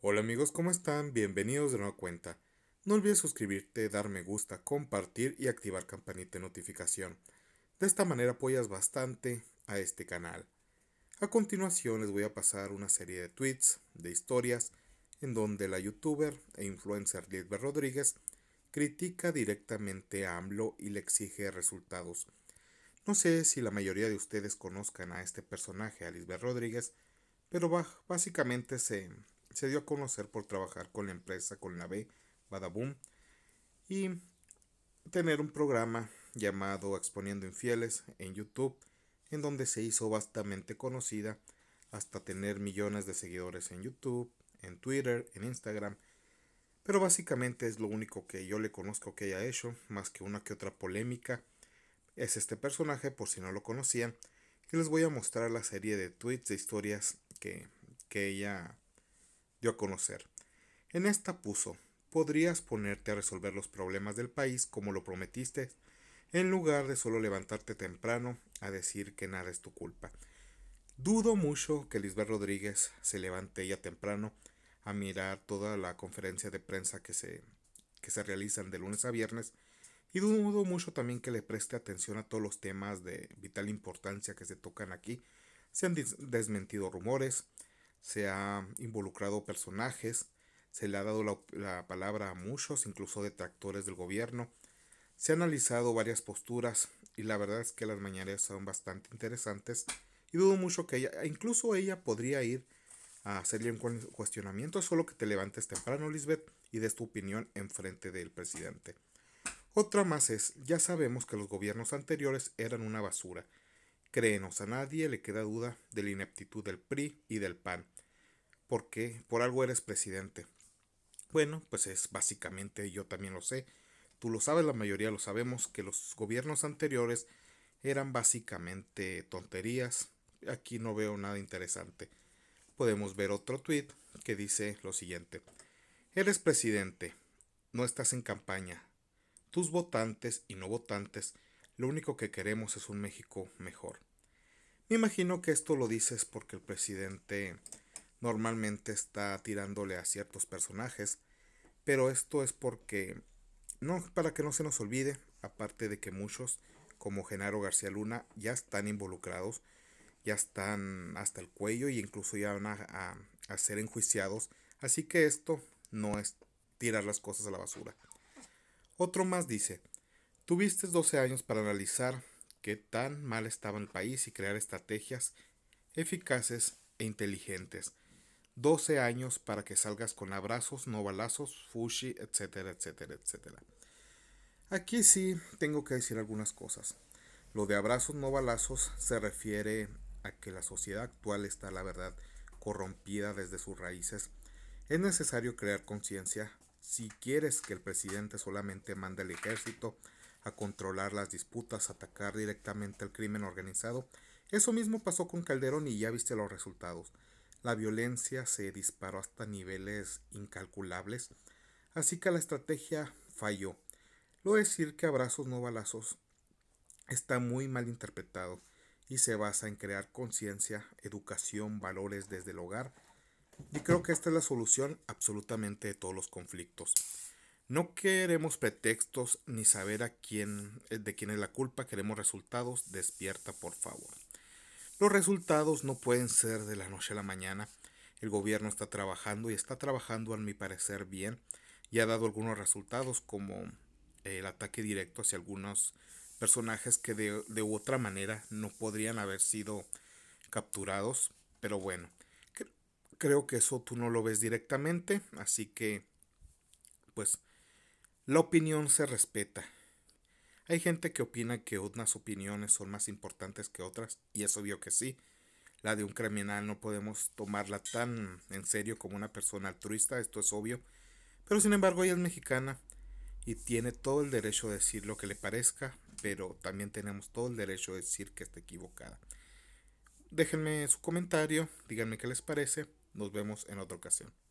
Hola amigos, ¿cómo están? Bienvenidos de nueva cuenta. No olvides suscribirte, dar me gusta, compartir y activar campanita de notificación. De esta manera apoyas bastante a este canal. A continuación les voy a pasar una serie de tweets, de historias, en donde la youtuber e influencer Lisbeth Rodríguez critica directamente a AMLO y le exige resultados. No sé si la mayoría de ustedes conozcan a este personaje, a Lisbeth Rodríguez, pero básicamente se se dio a conocer por trabajar con la empresa, con la B, Badaboom, y tener un programa llamado Exponiendo Infieles en YouTube, en donde se hizo vastamente conocida hasta tener millones de seguidores en YouTube, en Twitter, en Instagram, pero básicamente es lo único que yo le conozco que haya hecho, más que una que otra polémica. Es este personaje, por si no lo conocían, y les voy a mostrar la serie de tweets, de historias que, que ella dio a conocer. En esta puso, podrías ponerte a resolver los problemas del país como lo prometiste, en lugar de solo levantarte temprano a decir que nada es tu culpa. Dudo mucho que Lisbeth Rodríguez se levante ya temprano a mirar toda la conferencia de prensa que se, que se realizan de lunes a viernes y dudo mucho también que le preste atención a todos los temas de vital importancia que se tocan aquí. Se han desmentido rumores, se ha involucrado personajes, se le ha dado la, palabra a muchos, incluso detractores del gobierno, se han analizado varias posturas y la verdad es que las mañanas son bastante interesantes y dudo mucho que ella, incluso ella podría ir a hacerle un cuestionamiento, solo que te levantes temprano, Lisbeth, y des tu opinión en frente del presidente. Otra más es, ya sabemos que los gobiernos anteriores eran una basura, Créenos, a nadie le queda duda de la ineptitud del PRI y del PAN, porque por algo eres presidente. Bueno, pues es básicamente, yo también lo sé, tú lo sabes, la mayoría lo sabemos, que los gobiernos anteriores eran básicamente tonterías. Aquí no veo nada interesante. Podemos ver otro tweet que dice lo siguiente. Eres presidente, no estás en campaña. Tus votantes y no votantes, lo único que queremos es un México mejor. Me imagino que esto lo dices porque el presidente normalmente está tirándole a ciertos personajes, pero esto es porque, no, para que no se nos olvide, aparte de que muchos, como Genaro García Luna, ya están involucrados, ya están hasta el cuello e incluso ya van a, a ser enjuiciados, así que esto no es tirar las cosas a la basura. Otro más dice, tuviste 12 años para analizar qué tan mal estaba el país y crear estrategias eficaces e inteligentes. 12 años para que salgas con abrazos, no balazos, fushi, etcétera, etcétera, etcétera. Aquí sí tengo que decir algunas cosas. Lo de abrazos, no balazos se refiere a que la sociedad actual está, la verdad, corrompida desde sus raíces. Es necesario crear conciencia si quieres que el presidente solamente mande el ejército controlar las disputas, atacar directamente al crimen organizado. Eso mismo pasó con Calderón y ya viste los resultados. La violencia se disparó hasta niveles incalculables, así que la estrategia falló. Lo decir que abrazos no balazos está muy mal interpretado y se basa en crear conciencia, educación, valores desde el hogar. Y creo que esta es la solución absolutamente de todos los conflictos. No queremos pretextos ni saber a quién eh, de quién es la culpa, queremos resultados, despierta por favor. Los resultados no pueden ser de la noche a la mañana. El gobierno está trabajando y está trabajando a mi parecer bien y ha dado algunos resultados como el ataque directo hacia algunos personajes que de, otra manera no podrían haber sido capturados. Pero bueno, creo que eso tú no lo ves directamente, así que pues la opinión se respeta. Hay gente que opina que unas opiniones son más importantes que otras, y es obvio que sí. La de un criminal no podemos tomarla tan en serio como una persona altruista, esto es obvio. Pero sin embargo ella es mexicana y tiene todo el derecho a decir lo que le parezca, pero también tenemos todo el derecho a decir que está equivocada. Déjenme su comentario, díganme qué les parece, nos vemos en otra ocasión.